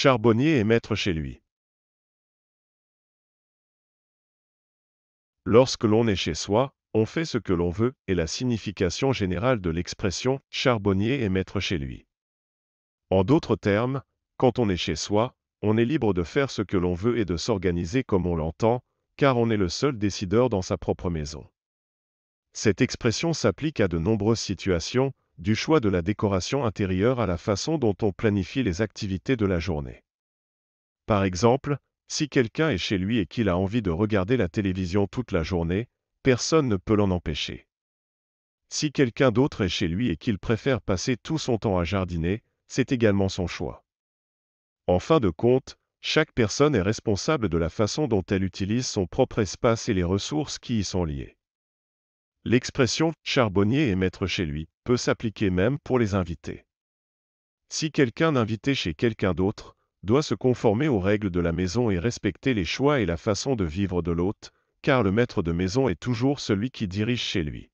charbonnier et maître chez lui. Lorsque l'on est chez soi, on fait ce que l'on veut est la signification générale de l'expression charbonnier et maître chez lui. En d'autres termes, quand on est chez soi, on est libre de faire ce que l'on veut et de s'organiser comme on l'entend, car on est le seul décideur dans sa propre maison. Cette expression s'applique à de nombreuses situations, du choix de la décoration intérieure à la façon dont on planifie les activités de la journée. Par exemple, si quelqu'un est chez lui et qu'il a envie de regarder la télévision toute la journée, personne ne peut l'en empêcher. Si quelqu'un d'autre est chez lui et qu'il préfère passer tout son temps à jardiner, c'est également son choix. En fin de compte, chaque personne est responsable de la façon dont elle utilise son propre espace et les ressources qui y sont liées. L'expression charbonnier et maître chez lui peut s'appliquer même pour les invités. Si quelqu'un d'invité chez quelqu'un d'autre doit se conformer aux règles de la maison et respecter les choix et la façon de vivre de l'hôte, car le maître de maison est toujours celui qui dirige chez lui.